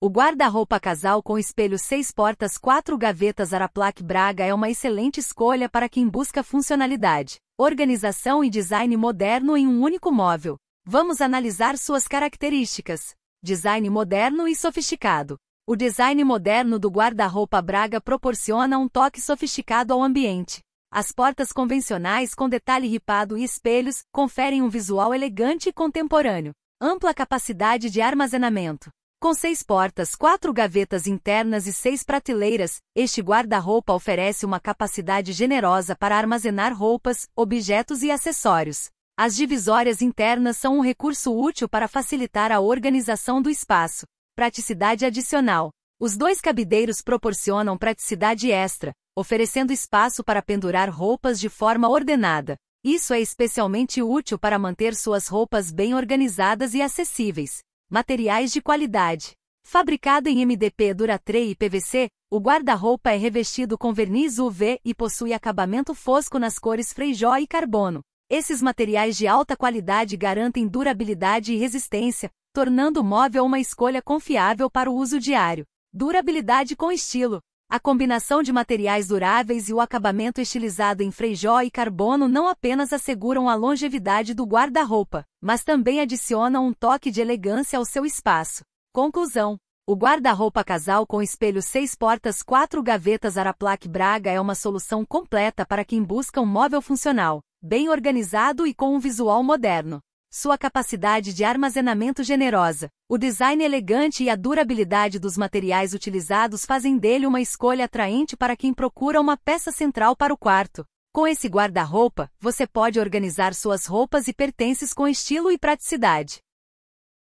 O guarda-roupa casal com espelho seis portas quatro gavetas Araplac Braga é uma excelente escolha para quem busca funcionalidade, organização e design moderno em um único móvel. Vamos analisar suas características. Design moderno e sofisticado. O design moderno do guarda-roupa Braga proporciona um toque sofisticado ao ambiente. As portas convencionais com detalhe ripado e espelhos conferem um visual elegante e contemporâneo. Ampla capacidade de armazenamento. Com seis portas, quatro gavetas internas e seis prateleiras, este guarda-roupa oferece uma capacidade generosa para armazenar roupas, objetos e acessórios. As divisórias internas são um recurso útil para facilitar a organização do espaço. Praticidade adicional. Os dois cabideiros proporcionam praticidade extra, oferecendo espaço para pendurar roupas de forma ordenada. Isso é especialmente útil para manter suas roupas bem organizadas e acessíveis. Materiais de qualidade. Fabricado em MDP 3 e PVC, o guarda-roupa é revestido com verniz UV e possui acabamento fosco nas cores freijó e carbono. Esses materiais de alta qualidade garantem durabilidade e resistência, tornando o móvel uma escolha confiável para o uso diário. Durabilidade com estilo. A combinação de materiais duráveis e o acabamento estilizado em freijó e carbono não apenas asseguram a longevidade do guarda-roupa, mas também adicionam um toque de elegância ao seu espaço. Conclusão. O guarda-roupa casal com espelho 6 portas 4 gavetas Araplaque Braga é uma solução completa para quem busca um móvel funcional, bem organizado e com um visual moderno. Sua capacidade de armazenamento generosa, o design elegante e a durabilidade dos materiais utilizados fazem dele uma escolha atraente para quem procura uma peça central para o quarto. Com esse guarda-roupa, você pode organizar suas roupas e pertences com estilo e praticidade.